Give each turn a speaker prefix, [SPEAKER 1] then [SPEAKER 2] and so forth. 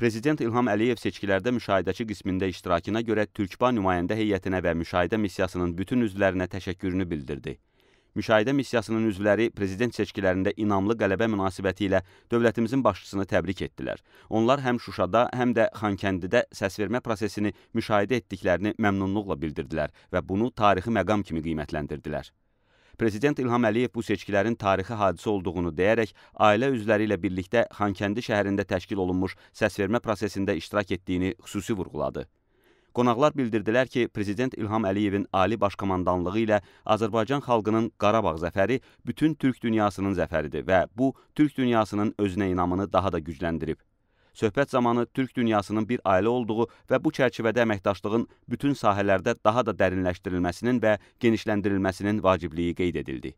[SPEAKER 1] Prezident İlham Əliyev seçkilərdə müşahidəçi qismində iştirakına görə Türkban nümayəndə heyətinə və müşahidə missiyasının bütün üzvlərinə təşəkkürünü bildirdi. Müşahidə missiyasının üzvləri prezident seçkilərində inamlı qələbə münasibəti ilə dövlətimizin başçısını təbrik etdilər. Onlar həm Şuşada, həm də Xankəndidə səsvermə prosesini müşahidə etdiklərini məmnunluqla bildirdilər və bunu tarixi məqam kimi qiymətləndirdilər. Prezident İlham Əliyev bu seçkilərin tarixi hadisə olduğunu deyərək, ailə üzvləri ilə birlikdə Xankəndi şəhərində təşkil olunmuş səsvermə prosesində iştirak etdiyini xüsusi vurğuladı. Qonaqlar bildirdilər ki, Prezident İlham Əliyevin Ali Başkomandanlığı ilə Azərbaycan xalqının Qarabağ zəfəri bütün türk dünyasının zəfəridir və bu, türk dünyasının özünə inamını daha da gücləndirib. Söhbət zamanı Türk dünyasının bir ailə olduğu və bu çərçivədə əməkdaşlığın bütün sahələrdə daha da dərinləşdirilməsinin və genişləndirilməsinin vacibliyi qeyd edildi.